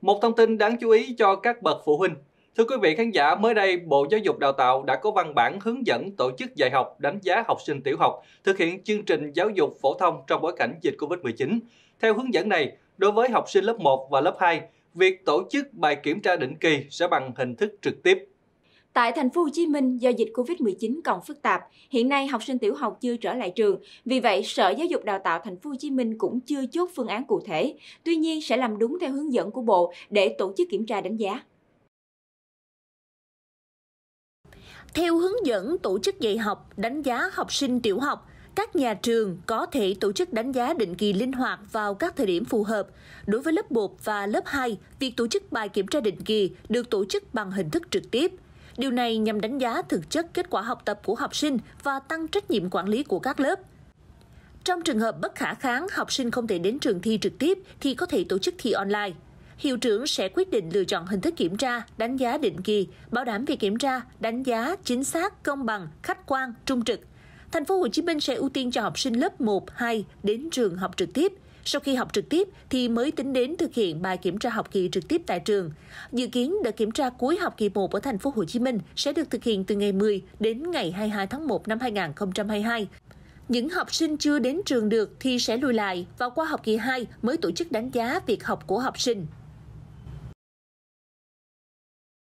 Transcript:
Một thông tin đáng chú ý cho các bậc phụ huynh. Thưa quý vị khán giả, mới đây Bộ Giáo dục Đào tạo đã có văn bản hướng dẫn tổ chức dạy học đánh giá học sinh tiểu học thực hiện chương trình giáo dục phổ thông trong bối cảnh dịch Covid-19. Theo hướng dẫn này, đối với học sinh lớp 1 và lớp 2, việc tổ chức bài kiểm tra định kỳ sẽ bằng hình thức trực tiếp Tại thành phố Hồ Chí Minh, do dịch Covid-19 còn phức tạp, hiện nay học sinh tiểu học chưa trở lại trường. Vì vậy, Sở Giáo dục Đào tạo thành phố Hồ Chí Minh cũng chưa chốt phương án cụ thể. Tuy nhiên, sẽ làm đúng theo hướng dẫn của Bộ để tổ chức kiểm tra đánh giá. Theo hướng dẫn tổ chức dạy học, đánh giá học sinh tiểu học, các nhà trường có thể tổ chức đánh giá định kỳ linh hoạt vào các thời điểm phù hợp. Đối với lớp 1 và lớp 2, việc tổ chức bài kiểm tra định kỳ được tổ chức bằng hình thức trực tiếp – Điều này nhằm đánh giá thực chất kết quả học tập của học sinh và tăng trách nhiệm quản lý của các lớp. Trong trường hợp bất khả kháng, học sinh không thể đến trường thi trực tiếp thì có thể tổ chức thi online. Hiệu trưởng sẽ quyết định lựa chọn hình thức kiểm tra, đánh giá định kỳ, bảo đảm việc kiểm tra, đánh giá chính xác, công bằng, khách quan, trung trực. Thành phố Hồ Chí Minh sẽ ưu tiên cho học sinh lớp 1, 2 đến trường học trực tiếp – sau khi học trực tiếp thì mới tính đến thực hiện bài kiểm tra học kỳ trực tiếp tại trường. Dự kiến đợt kiểm tra cuối học kỳ 1 ở thành phố Hồ Chí Minh sẽ được thực hiện từ ngày 10 đến ngày 22 tháng 1 năm 2022. Những học sinh chưa đến trường được thì sẽ lùi lại và qua học kỳ 2 mới tổ chức đánh giá việc học của học sinh.